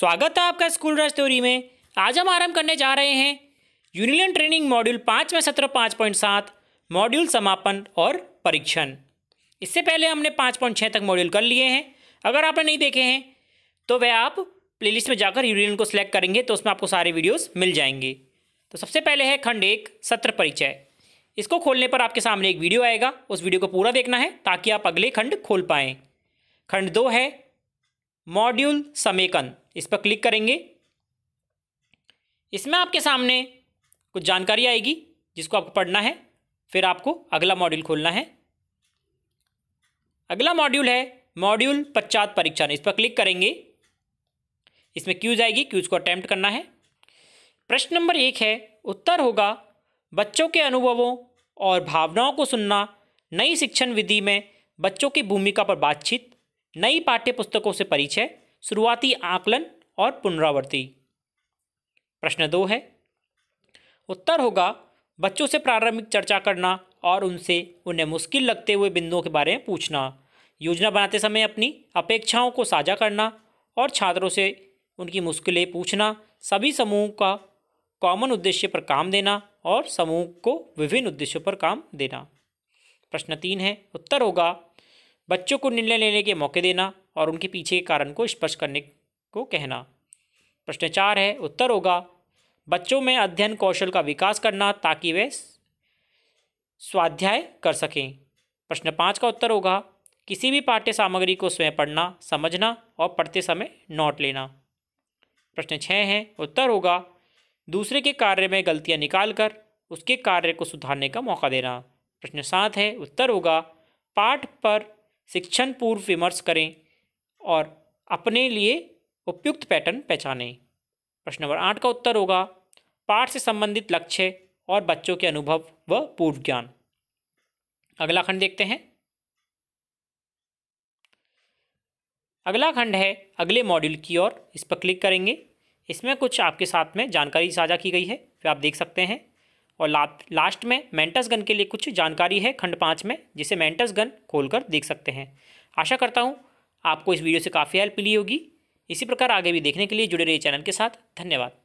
स्वागत है आपका स्कूल रश थ्योरी में आज हम आरंभ करने जा रहे हैं यूनियन ट्रेनिंग मॉड्यूल पाँच में सत्र पाँच पॉइंट सात मॉड्यूल समापन और परीक्षण इससे पहले हमने पाँच पॉइंट छः तक मॉड्यूल कर लिए हैं अगर आपने नहीं देखे हैं तो वह आप प्लेलिस्ट में जाकर यूनियन को सिलेक्ट करेंगे तो उसमें आपको सारे वीडियोज मिल जाएंगे तो सबसे पहले है खंड एक सत्र परिचय इसको खोलने पर आपके सामने एक वीडियो आएगा उस वीडियो को पूरा देखना है ताकि आप अगले खंड खोल पाएँ खंड दो है मॉड्यूल समेकन इस पर क्लिक करेंगे इसमें आपके सामने कुछ जानकारी आएगी जिसको आपको पढ़ना है फिर आपको अगला मॉड्यूल खोलना है अगला मॉड्यूल है मॉड्यूल पश्चात परीक्षण इस पर क्लिक करेंगे इसमें क्यूज आएगी क्यूज को अटैम्प्ट करना है प्रश्न नंबर एक है उत्तर होगा बच्चों के अनुभवों और भावनाओं को सुनना नई शिक्षण विधि में बच्चों की भूमिका पर बातचीत नई पाठ्य पुस्तकों से परिचय शुरुआती आकलन और पुनरावृत्ति प्रश्न दो है उत्तर होगा बच्चों से प्रारंभिक चर्चा करना और उनसे उन्हें मुश्किल लगते हुए बिंदुओं के बारे में पूछना योजना बनाते समय अपनी अपेक्षाओं को साझा करना और छात्रों से उनकी मुश्किलें पूछना सभी समूह का कॉमन उद्देश्य पर काम देना और समूह को विभिन्न उद्देश्यों पर काम देना प्रश्न तीन है उत्तर होगा बच्चों को निर्णय लेने के मौके देना और उनके पीछे के कारण को स्पष्ट करने को कहना प्रश्न चार है उत्तर होगा बच्चों में अध्ययन कौशल का विकास करना ताकि वे स्वाध्याय कर सकें प्रश्न पाँच का उत्तर होगा किसी भी पाठ्य सामग्री को स्वयं पढ़ना समझना और पढ़ते समय नोट लेना प्रश्न छः है उत्तर होगा दूसरे के कार्य में गलतियां निकालकर उसके कार्य को सुधारने का मौका देना प्रश्न सात है उत्तर होगा पाठ पर शिक्षण पूर्व विमर्श करें और अपने लिए उपयुक्त पैटर्न पहचानें प्रश्न नंबर आठ का उत्तर होगा पाठ से संबंधित लक्ष्य और बच्चों के अनुभव व पूर्व ज्ञान अगला खंड देखते हैं अगला खंड है अगले मॉड्यूल की ओर इस पर क्लिक करेंगे इसमें कुछ आपके साथ में जानकारी साझा की गई है फिर आप देख सकते हैं और ला, लास्ट में मेंटस गन के लिए कुछ जानकारी है खंड पाँच में जिसे मेंटस गन खोलकर देख सकते हैं आशा करता हूँ आपको इस वीडियो से काफ़ी हेल्प मिली होगी इसी प्रकार आगे भी देखने के लिए जुड़े रहिए चैनल के साथ धन्यवाद